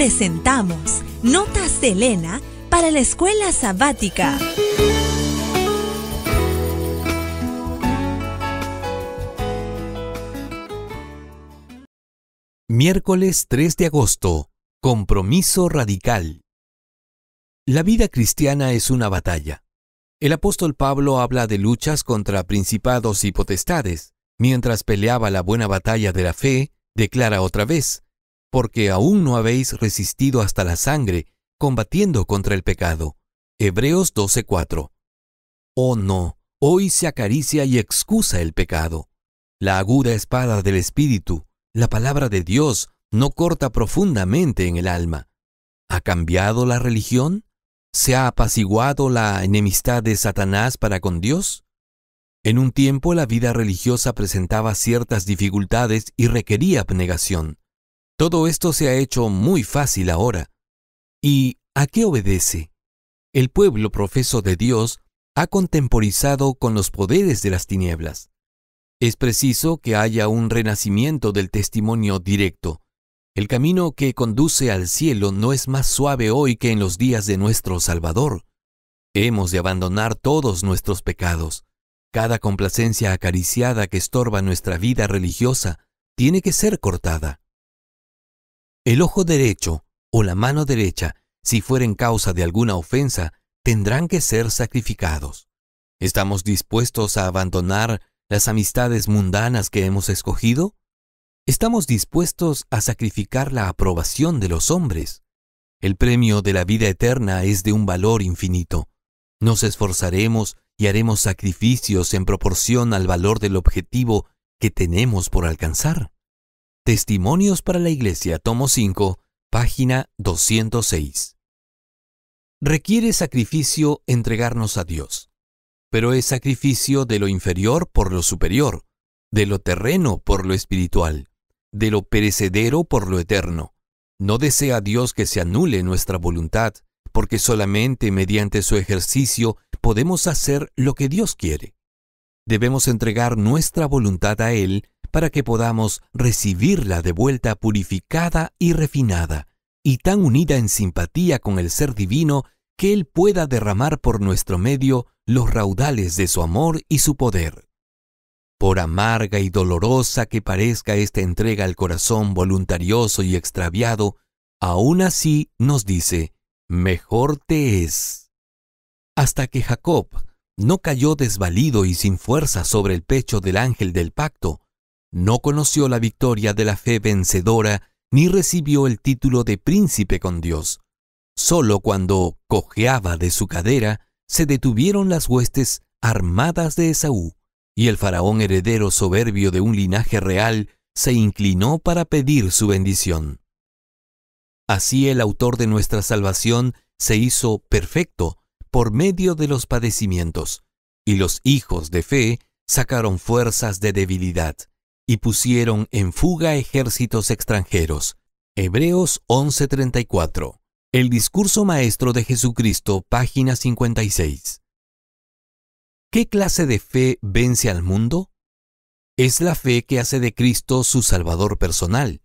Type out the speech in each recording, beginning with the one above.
presentamos Notas de Elena para la escuela sabática. Miércoles 3 de agosto. Compromiso radical. La vida cristiana es una batalla. El apóstol Pablo habla de luchas contra principados y potestades. Mientras peleaba la buena batalla de la fe, declara otra vez, porque aún no habéis resistido hasta la sangre, combatiendo contra el pecado. Hebreos 12:4. Oh no, hoy se acaricia y excusa el pecado. La aguda espada del Espíritu, la palabra de Dios, no corta profundamente en el alma. ¿Ha cambiado la religión? ¿Se ha apaciguado la enemistad de Satanás para con Dios? En un tiempo la vida religiosa presentaba ciertas dificultades y requería abnegación. Todo esto se ha hecho muy fácil ahora. ¿Y a qué obedece? El pueblo profeso de Dios ha contemporizado con los poderes de las tinieblas. Es preciso que haya un renacimiento del testimonio directo. El camino que conduce al cielo no es más suave hoy que en los días de nuestro Salvador. Hemos de abandonar todos nuestros pecados. Cada complacencia acariciada que estorba nuestra vida religiosa tiene que ser cortada. El ojo derecho o la mano derecha, si fueren causa de alguna ofensa, tendrán que ser sacrificados. ¿Estamos dispuestos a abandonar las amistades mundanas que hemos escogido? ¿Estamos dispuestos a sacrificar la aprobación de los hombres? El premio de la vida eterna es de un valor infinito. Nos esforzaremos y haremos sacrificios en proporción al valor del objetivo que tenemos por alcanzar. Testimonios para la Iglesia, tomo 5, página 206. Requiere sacrificio entregarnos a Dios, pero es sacrificio de lo inferior por lo superior, de lo terreno por lo espiritual, de lo perecedero por lo eterno. No desea Dios que se anule nuestra voluntad, porque solamente mediante su ejercicio podemos hacer lo que Dios quiere. Debemos entregar nuestra voluntad a Él para que podamos recibirla de vuelta purificada y refinada, y tan unida en simpatía con el Ser Divino que Él pueda derramar por nuestro medio los raudales de su amor y su poder. Por amarga y dolorosa que parezca esta entrega al corazón voluntarioso y extraviado, aún así nos dice, mejor te es. Hasta que Jacob no cayó desvalido y sin fuerza sobre el pecho del ángel del pacto, no conoció la victoria de la fe vencedora ni recibió el título de príncipe con Dios. Solo cuando cojeaba de su cadera se detuvieron las huestes armadas de Esaú, y el faraón heredero soberbio de un linaje real se inclinó para pedir su bendición. Así el autor de nuestra salvación se hizo perfecto por medio de los padecimientos, y los hijos de fe sacaron fuerzas de debilidad y pusieron en fuga ejércitos extranjeros. Hebreos 11:34. El discurso maestro de Jesucristo, página 56. ¿Qué clase de fe vence al mundo? Es la fe que hace de Cristo su Salvador personal.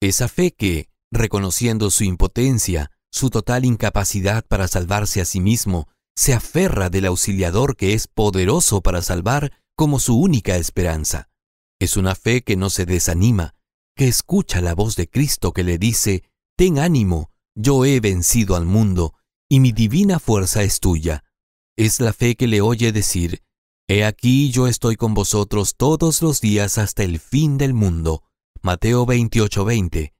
Esa fe que, reconociendo su impotencia, su total incapacidad para salvarse a sí mismo, se aferra del auxiliador que es poderoso para salvar como su única esperanza. Es una fe que no se desanima, que escucha la voz de Cristo que le dice, Ten ánimo, yo he vencido al mundo, y mi divina fuerza es tuya. Es la fe que le oye decir, He aquí yo estoy con vosotros todos los días hasta el fin del mundo. Mateo 28:20.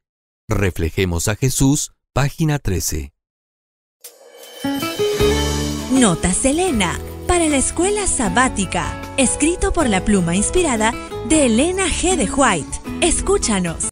Reflejemos a Jesús, página 13. Nota Selena para la escuela sabática escrito por la pluma inspirada de Elena G. de White. Escúchanos.